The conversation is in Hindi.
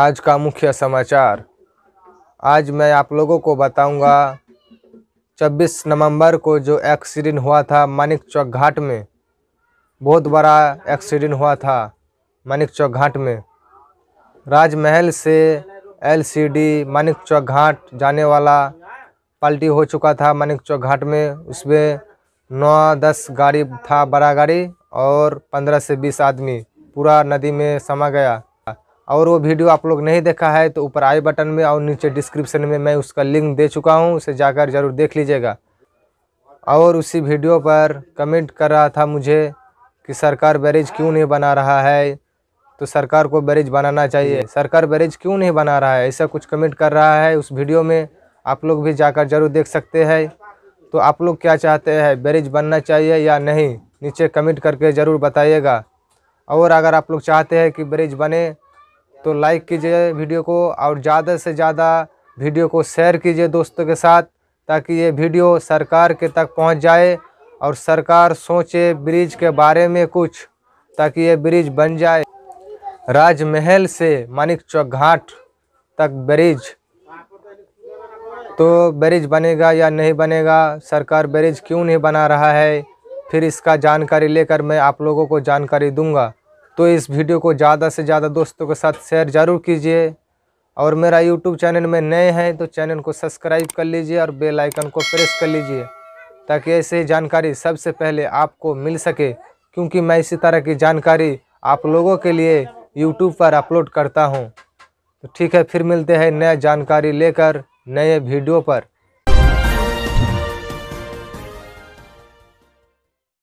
आज का मुख्य समाचार आज मैं आप लोगों को बताऊंगा 26 नवंबर को जो एक्सीडेंट हुआ था मानिक चौक घाट में बहुत बड़ा एक्सीडेंट हुआ था मानिक चौक घाट में राजमहल से एलसीडी मानिक चौक घाट जाने वाला पलटी हो चुका था मानिक चौक घाट में उसमें नौ दस गाड़ी था बड़ा गाड़ी और पंद्रह से बीस आदमी पूरा नदी में समा गया और वो वीडियो आप लोग नहीं देखा है तो ऊपर आई बटन में और नीचे डिस्क्रिप्शन में मैं उसका लिंक दे चुका हूँ उसे जाकर ज़रूर देख लीजिएगा और उसी वीडियो पर कमेंट कर रहा था मुझे कि सरकार बैरिज क्यों नहीं बना रहा है तो सरकार को बैरिज बनाना चाहिए सरकार बैरिज क्यों नहीं बना रहा है ऐसा कुछ कमेंट कर रहा है उस वीडियो में आप लोग भी जाकर ज़रूर देख सकते हैं तो आप लोग क्या चाहते हैं बैरिज बनना चाहिए या नहीं नीचे कमेंट करके ज़रूर बताइएगा और अगर आप लोग चाहते हैं कि ब्रिज बने तो लाइक कीजिए वीडियो को और ज़्यादा से ज़्यादा वीडियो को शेयर कीजिए दोस्तों के साथ ताकि ये वीडियो सरकार के तक पहुंच जाए और सरकार सोचे ब्रिज के बारे में कुछ ताकि ये ब्रिज बन जाए राजमहल से मानिक चौक घाट तक ब्रिज तो ब्रिज बनेगा या नहीं बनेगा सरकार ब्रिज क्यों नहीं बना रहा है फिर इसका जानकारी लेकर मैं आप लोगों को जानकारी दूंगा तो इस वीडियो को ज़्यादा से ज़्यादा दोस्तों के साथ शेयर ज़रूर कीजिए और मेरा यूट्यूब चैनल में नए हैं तो चैनल को सब्सक्राइब कर लीजिए और बेल आइकन को प्रेस कर लीजिए ताकि ही जानकारी सबसे पहले आपको मिल सके क्योंकि मैं इसी तरह की जानकारी आप लोगों के लिए यूट्यूब पर अपलोड करता हूँ तो ठीक है फिर मिलते हैं नया जानकारी लेकर नए वीडियो पर